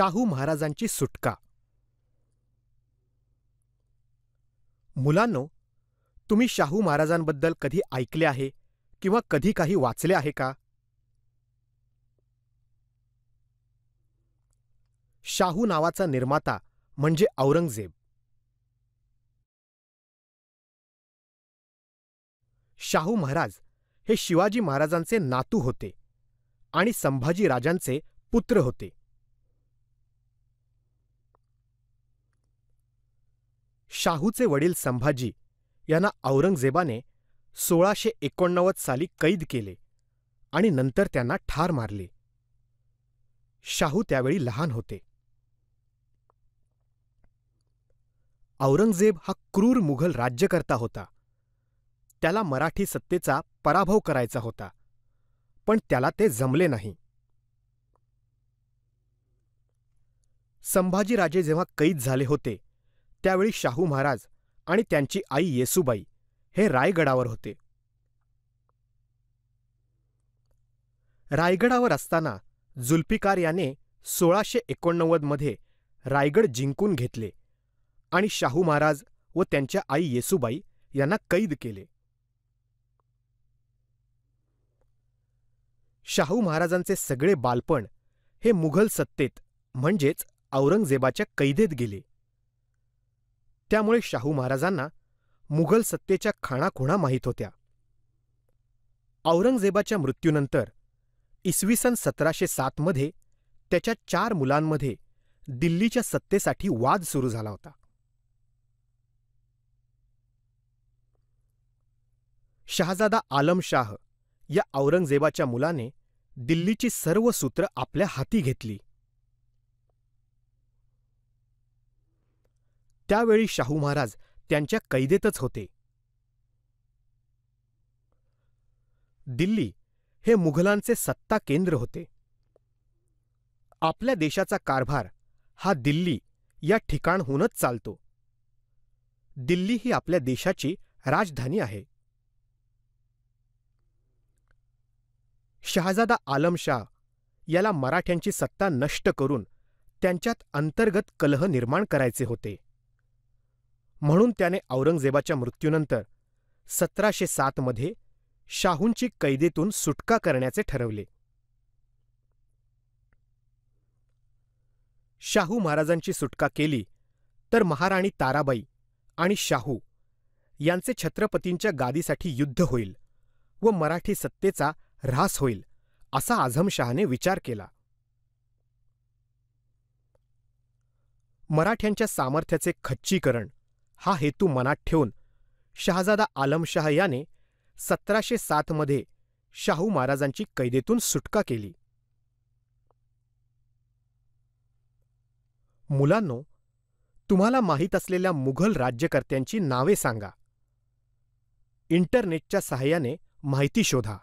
शाहू महाराजांची सुटका मुलांनो तुम्ही शाहू महाराजांबद्दल कधी ऐकले आहे किंवा कधी काही वाचले आहे का शाहू नावाचा निर्माता म्हणजे औरंगजेब शाहू महाराज हे शिवाजी महाराजांचे नातू होते आणि संभाजी राजांचे पुत्र होते शाहूचे वडील संभाजी यांना औरंगजेबाने सोळाशे एकोणनव्वद साली कैद केले आणि नंतर त्यांना ठार मारले शाहू त्यावेळी लहान होते औरंगजेब हा क्रूर मुघल राज्यकर्ता होता त्याला मराठी सत्तेचा पराभव करायचा होता पण त्याला ते जमले नाही संभाजीराजे जेव्हा कैद झाले होते त्यावेळी शाहू महाराज आणि त्यांची आई येसुबाई हे रायगडावर होते रायगडावर असताना जुल्फिकार याने सोळाशे एकोणनव्वदमध्ये रायगड जिंकून घेतले आणि शाहू महाराज व त्यांच्या आई येसुबाई यांना कैद केले शाहू महाराजांचे सगळे बालपण हे मुघल सत्तेत म्हणजेच औरंगजेबाच्या कैदेत गेले त्यामुळे शाहू महाराजांना मुघल सत्तेच्या खाणाखुणा माहीत होत्या औरंगजेबाच्या मृत्यूनंतर इसवी सन सतराशे सातमध्ये त्याच्या चार मुलांमध्ये दिल्लीच्या सत्तेसाठी वाद सुरू झाला होता शहाजादा शाह या औरंगजेबाच्या मुलाने दिल्लीची सर्व सूत्र आपल्या हाती घेतली त्यावेळी शाहू महाराज त्यांच्या कैदेतच होते दिल्ली हे मुघलांचे सत्ता केंद्र होते आपल्या देशाचा कारभार हा दिल्ली या ठिकाणहूनच चालतो दिल्ली ही आपल्या देशाची राजधानी आहे शहाजादा आलमशाह याला मराठ्यांची सत्ता नष्ट करून त्यांच्यात अंतर्गत कलह निर्माण करायचे होते म्हणून त्याने औरंगजेबाच्या मृत्यूनंतर सतराशे सातमध्ये शाहूंची कैदेतून सुटका करण्याचे ठरवले शाहू महाराजांची सुटका केली तर महाराणी ताराबाई आणि शाहू यांचे छत्रपतींच्या गादीसाठी युद्ध होईल व मराठी सत्तेचा ऱ्हास होईल असा आझमशहाने विचार केला मराठ्यांच्या सामर्थ्याचे खच्चीकरण हा हेतू मनात ठेवून शहाजादा आलमशाह याने सतराशे सातमध्ये शाहू महाराजांची कैदेतून सुटका केली मुलांनो तुम्हाला माहीत असलेल्या मुघल राज्यकर्त्यांची नावे सांगा इंटरनेटच्या सहाय्याने माहिती शोधा